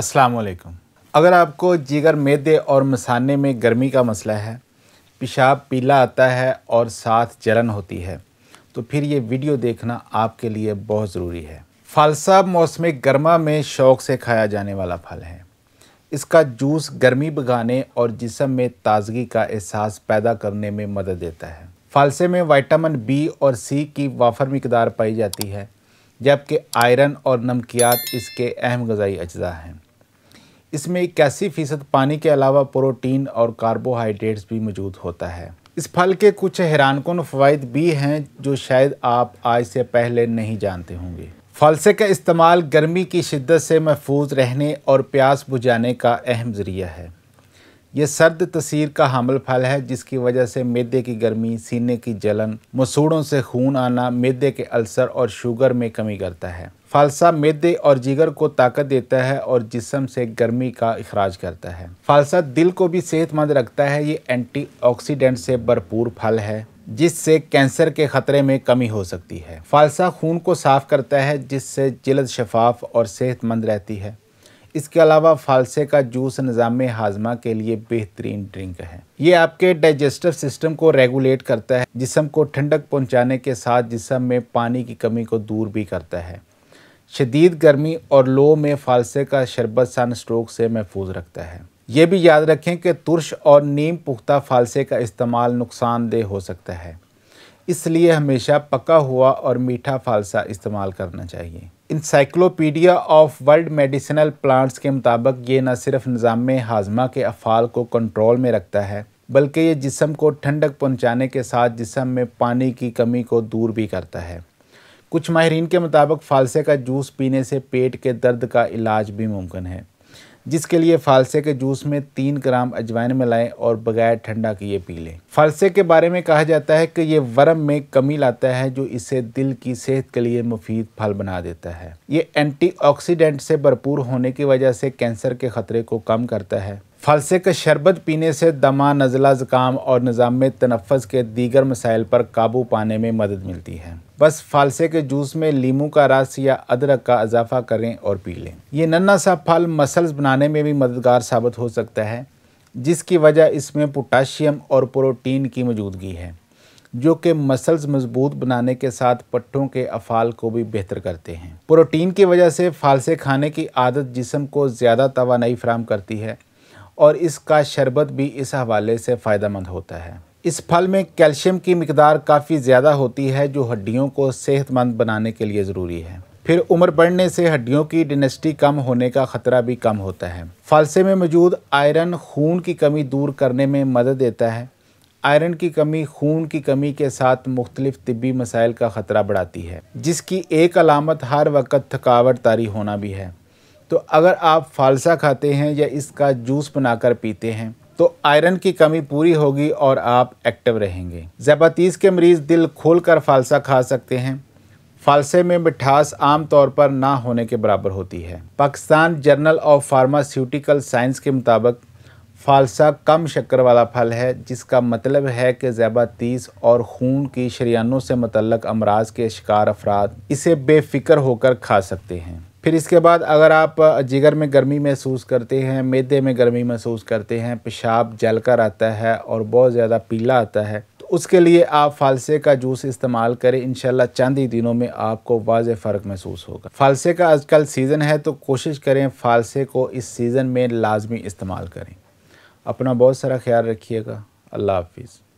अस्सलाम वालेकुम अगर आपको जीगर मैदे और मसाने में गर्मी का मसला है पेशाब पीला आता है और साथ जलन होती है तो फिर ये वीडियो देखना आपके लिए बहुत ज़रूरी है फालसा मौसम गर्मा में शौक़ से खाया जाने वाला फल है इसका जूस गर्मी भगाने और जिसम में ताजगी का एहसास पैदा करने में मदद देता है फालसे में वाइटामिन बी और सी की वाफर मकदार पाई जाती है जबकि आयरन और नमकियात इसके अहम गजाई अज्जा हैं इसमें इक्यासी फीसद पानी के अलावा प्रोटीन और कार्बोहाइड्रेट्स भी मौजूद होता है इस फल के कुछ हैरानकुन फ़वाद भी हैं जो शायद आप आज से पहले नहीं जानते होंगे फलसे का इस्तेमाल गर्मी की शिद्दत से महफूज रहने और प्यास बुझाने का अहम ज़रिया है यह सर्द तसीर का हमल फल है जिसकी वजह से मैदे की गर्मी सीने की जलन मसूड़ों से खून आना मैदे के अल्सर और शुगर में कमी करता है फालसा मेदे और जिगर को ताकत देता है और जिसम से गर्मी का अखराज करता है फालसा दिल को भी सेहतमंद रखता है ये एंटीऑक्सीडेंट से भरपूर फल है जिससे कैंसर के खतरे में कमी हो सकती है फालसा खून को साफ करता है जिससे जल्द शफाफ और सेहतमंद रहती है इसके अलावा फालसे का जूस निज़ाम हाजमा के लिए बेहतरीन ड्रिंक है ये आपके डाइजेस्टिव सिस्टम को रेगुलेट करता है जिसम को ठंडक पहुंचाने के साथ जिसम में पानी की कमी को दूर भी करता है शदीद गर्मी और लो में फालसे का शरबत सन स्ट्रोक से महफूज रखता है ये भी याद रखें कि तुरश और नीम पुख्ता फालसे का इस्तेमाल नुकसानदेह हो सकता है इसलिए हमेशा पका हुआ और मीठा फालसा इस्तेमाल करना चाहिए encyclopedia of world medicinal plants के मुताबिक ये न सिर्फ निज़ाम हाजमा के अफ़ाल को कंट्रोल में रखता है बल्कि ये जिसम को ठंडक पहुँचाने के साथ जिसम में पानी की कमी को दूर भी करता है कुछ माहरीन के मुताबिक फालसे का जूस पीने से पेट के दर्द का इलाज भी मुमकिन है जिसके लिए फालसे के जूस में तीन ग्राम अजवाइन मिलाएं और बगैर ठंडा किए पी लें फालसे के बारे में कहा जाता है कि ये वर्म में कमी लाता है जो इसे दिल की सेहत के लिए मुफीद फल बना देता है ये एंटीऑक्सीडेंट से भरपूर होने की वजह से कैंसर के खतरे को कम करता है फलसे का शरबत पीने से दमा नज़ला ज़ुकाम और निज़ाम तनफ़ के दीगर मसाइल पर काबू पाने में मदद मिलती है बस फालसे के जूस में लीमू का रस या अदरक का इजाफा करें और पी लें यह नन्ना सा फल मसल्स बनाने में भी मददगार साबित हो सकता है जिसकी वजह इसमें पोटाशियम और प्रोटीन की मौजूदगी है जो कि मसल्स मजबूत बनाने के साथ पट्टों के अफाल को भी बेहतर करते हैं प्रोटीन की वजह से फालसे खाने की आदत जिसम को ज़्यादा तोानाई फ्राहम करती है और इसका शरबत भी इस हवाले से फ़ायदा मंद होता है इस फल में कैल्शियम की मकदार काफ़ी ज़्यादा होती है जो हड्डियों को सेहतमंद बनाने के लिए ज़रूरी है फिर उम्र बढ़ने से हड्डियों की डिनेस्टी कम होने का खतरा भी कम होता है फालसे में मौजूद आयरन खून की कमी दूर करने में मदद देता है आयरन की कमी खून की कमी के साथ मुख्तलिफ तबी मसाइल का ख़तरा बढ़ाती है जिसकी एक अलामत हर वक्त थकावट तारी होना भी है तो अगर आप फालसा खाते हैं या इसका जूस बनाकर पीते हैं तो आयरन की कमी पूरी होगी और आप एक्टिव रहेंगे जैपातीस के मरीज़ दिल खोल कर फालसा खा सकते हैं फालसे में मिठास आम तौर पर ना होने के बराबर होती है Pakistan journal of pharmaceutical science के मुताबिक फालसा कम शक्कर वाला फल है जिसका मतलब है कि जैबातीस और खून की शरियानों से मतलब अमराज के शिकार अफराद इसे बेफिक्र होकर खा सकते हैं फिर इसके बाद अगर आप जिगर में गर्मी महसूस करते हैं मेदे में गर्मी महसूस करते हैं पेशाब जल कर आता है और बहुत ज़्यादा पीला आता है तो उसके लिए आप फालसे का जूस इस्तेमाल करें इन चंद ही दिनों में आपको वाज फ़र्क महसूस होगा फालसे का आजकल सीज़न है तो कोशिश करें फालसे को इस सीज़न में लाजमी इस्तेमाल करें अपना बहुत सारा ख्याल रखिएगा अल्लाह हाफिज़